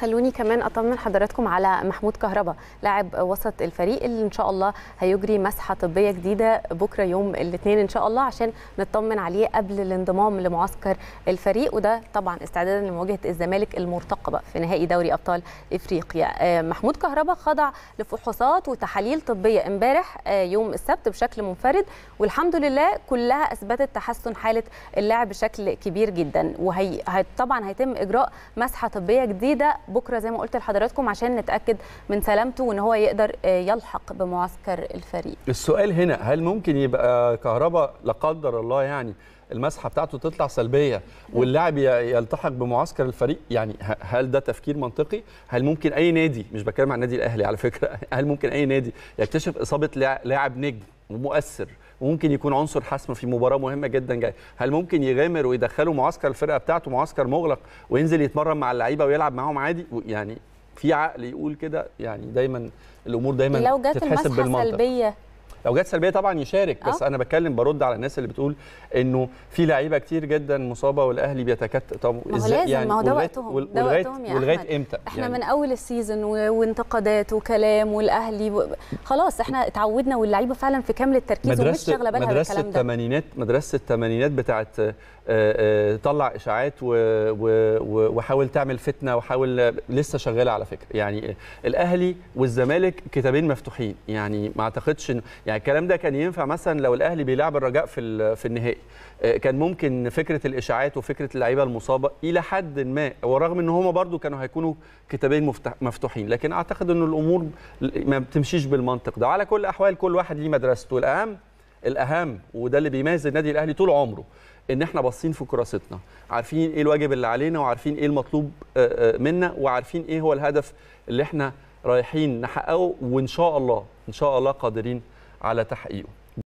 خلوني كمان اطمن حضراتكم على محمود كهربا لاعب وسط الفريق اللي ان شاء الله هيجري مسحه طبيه جديده بكره يوم الاثنين ان شاء الله عشان نطمن عليه قبل الانضمام لمعسكر الفريق وده طبعا استعدادا لمواجهه الزمالك المرتقبه في نهائي دوري ابطال افريقيا آه، محمود كهربا خضع لفحوصات وتحاليل طبيه امبارح آه، يوم السبت بشكل منفرد والحمد لله كلها اثبتت تحسن حاله اللاعب بشكل كبير جدا وهي طبعا هيتم اجراء مسحه طبيه جديده بكره زي ما قلت لحضراتكم عشان نتاكد من سلامته وان هو يقدر آه، يلحق بمعسكر الفريق السؤال هنا هل ممكن يبقى كهرباء لا قدر الله يعني المسحه بتاعته تطلع سلبيه واللاعب يلتحق بمعسكر الفريق يعني هل ده تفكير منطقي هل ممكن اي نادي مش بتكلم عن النادي الاهلي على فكره هل ممكن اي نادي يكتشف اصابه لاعب نجم ومؤثر وممكن يكون عنصر حسم في مباراه مهمه جدا جايه هل ممكن يغامر ويدخله معسكر الفرقه بتاعته معسكر مغلق وينزل يتمرن مع اللعيبه ويلعب معاهم عادي يعني في عقل يقول كده يعني دايما الامور دايما لو جت المسحه سلبيه لو جت سلبيه طبعا يشارك بس أه؟ انا بتكلم برد على الناس اللي بتقول انه في لعيبه كتير جدا مصابه والاهلي بيتكتل طب ازاي يعني ما هو ده وقتهم ده وقتهم يعني ولغايه امتى احنا يعني. من اول السيزون وانتقادات وكلام والاهلي و... خلاص احنا اتعودنا واللعيبه فعلا في كامل التركيز ومش شاغله بالها مدرسه الثمانينات مدرسه الثمانينات بتاعت آه، آه، طلع اشاعات وحاول تعمل فتنه وحاول لسه شغاله على فكره يعني الاهلي والزمالك كتابين مفتوحين يعني ما اعتقدش يعني يعني الكلام ده كان ينفع مثلا لو الاهلي بيلعب الرجاء في في النهائي آه، كان ممكن فكره الاشاعات وفكره اللعيبه المصابه الى حد ما ورغم ان هم برده كانوا هيكونوا كتابين مفتوحين لكن اعتقد ان الامور ما بتمشيش بالمنطق ده على كل الاحوال كل واحد ليه مدرسته الاهم الاهم وده اللي بيميز النادي الاهلي طول عمره ان احنا باصين في كراستنا عارفين ايه الواجب اللي علينا وعارفين ايه المطلوب آه، آه، منا وعارفين ايه هو الهدف اللي احنا رايحين نحققه وان شاء الله ان شاء الله قادرين على تحقيقه